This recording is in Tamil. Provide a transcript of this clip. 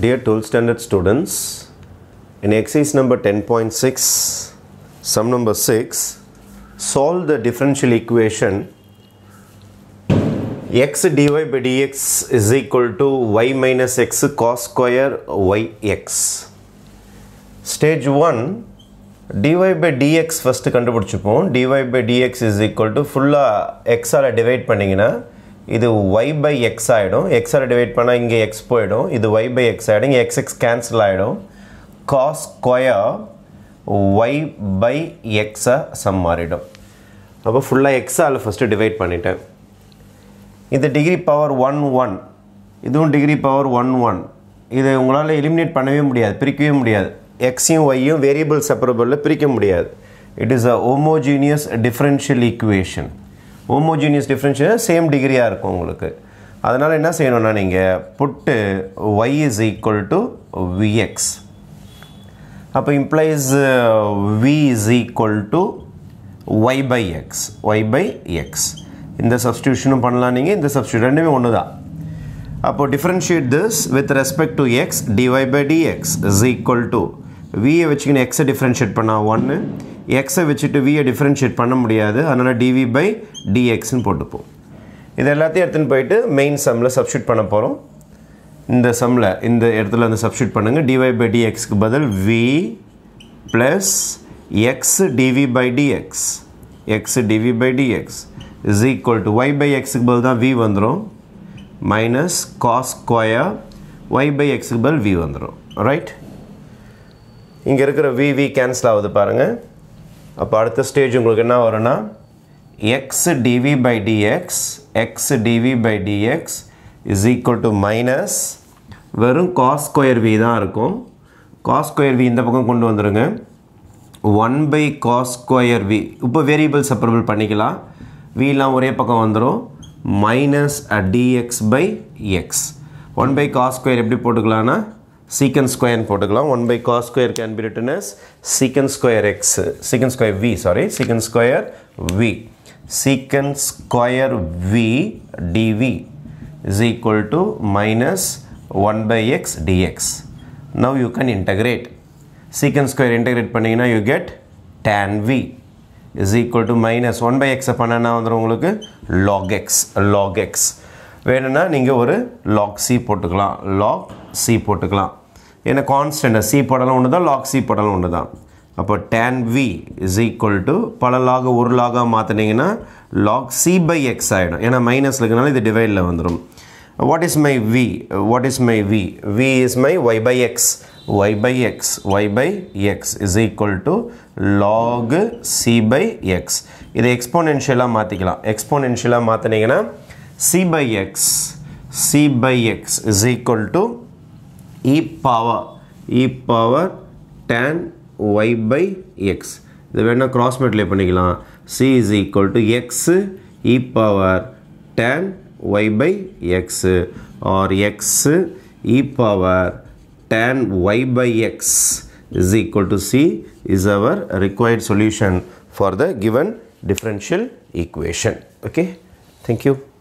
Dear 12th standard students, in exercise number 10.6, sum number 6, solve the differential equation x dy by dx is equal to y minus x cos square yx. Stage 1, dy by dx first கண்டுபிடிச்சுப்போம் dy by dx is equal to full x ஆல் டிவைட் பண்ணிங்கன்னா இது ஒய் பை எக்ஸ் ஆகிடும் ஆல் டிவைட் பண்ணால் இங்கே எக்ஸ் போயிடும் இது y பை எக்ஸ் ஆகிடும் இங்கே xx cancel கேன்சல் ஆகிடும் காஸ் y ஒய் பை சம்மாரிடும் சம் மாறிடும் அப்போ ஃபுல்லாக first ஃபஸ்ட்டு டிவைட் பண்ணிட்டேன் இது டிகிரி பவர் ஒன் ஒன் இதுவும் டிகிரி பவர் ஒன் ஒன் இது உங்களால் எலிமினேட் பண்ணவே முடியாது பிரிக்கவே முடியாது எக்ஸையும் ஒய்யும் வேரியபிள் செப்பரபிளில் பிரிக்க முடியாது it is a homogeneous differential equation homogeneous differential same டிகிரியாக இருக்கும் உங்களுக்கு அதனால் என்ன செய்யணும்னா நீங்கள் put y is equal to v x அப்போ implies v is equal to y by x y by x இந்த சப்ஸ்டியூஷனும் பண்ணலாம் நீங்கள் இந்த சப்ஸ்டியூட் ரெண்டுமே ஒன்று தான் அப்போது differentiate this with respect to x d y by d x is equal to வியை வச்சுக்கின்னு எக்ஸை டிஃப்ரென்ஷியேட் பண்ணால் ஒன்று எக்ஸை வச்சுட்டு வியை டிஃப்ரென்ஷியேட் பண்ண முடியாது அதனால் டிவி பை டிஎக்ஸ்னு போட்டுப்போம் இது எல்லாத்தையும் எடுத்துன்னு போயிட்டு மெயின் சம்மில் சப்ஸ்டியூட் பண்ண போகிறோம் இந்த சம்மில் இந்த இடத்துல அந்த சப்ஸ்டியூட் பண்ணுங்கள் டிவை பை டிஎக்ஸ்க்கு பதில் v plus x d v by d x x d v by d x is equal to y by எக்ஸுக்கு பதில் தான் வி வந்துடும் minus cos square y by எக்ஸுக்கு பதில் வி வந்துடும் ரைட் இங்கே இருக்கிற வி வி கேன்சல் ஆகுது பாருங்கள் அப்போ அடுத்த ஸ்டேஜ் உங்களுக்கு என்ன வரும்னா x d v by d x x d v by d x is equal to minus வெறும் காஸ் ஸ்கொயர் வி தான் இருக்கும் காஸ் ஸ்கொயர் வி இந்த பக்கம் கொண்டு வந்துடுங்க one by cos square v இப்போ வேரியபிள் செப்பரபிள் பண்ணிக்கலாம் விலாம் ஒரே பக்கம் வந்துடும் minus d x by x one by cos square எப்படி போட்டுக்கலான்னா secant square போட்டுக்கலாம் 1 by cos square can be written as secant square x secant square v sorry secant square v secant square v dv is equal to minus 1 by x dx now you can integrate secant square integrate பண்ணிங்கன்னா you get tan v is equal to minus 1 by x பண்ணனா வந்துரும் உங்களுக்கு log x log x வேணும்னா நீங்கள் ஒரு லாக் சி போட்டுக்கலாம் லாக் சி போட்டுக்கலாம் ஏன்னா கான்ஸ்டண்ட்டாக சி படலும் ஒன்று தான் லாக் சி படலும் ஒன்று தான் அப்போ tan v is equal to பல லாக ஒரு லாகாக மாற்றினீங்கன்னா லாக் சி பை எக்ஸ் ஆகிடும் ஏன்னா மைனஸ் இருக்கனால இது டிவைடில் வந்துடும் what is my v what is my v v is my y by x y by x y by x is equal to log c by x இது எக்ஸ்போனென்ஷியலாக மாற்றிக்கலாம் எக்ஸ்போனென்ஷியலாக மாற்றினீங்கன்னா c by x c by x is equal to e power e power tan y by x இது வேணால் cross மல்டிப்ளை பண்ணிக்கிலாம் c is equal to x e power tan y by x or x e power tan y by x is equal to c is our required solution for the given differential equation. Okay, thank you.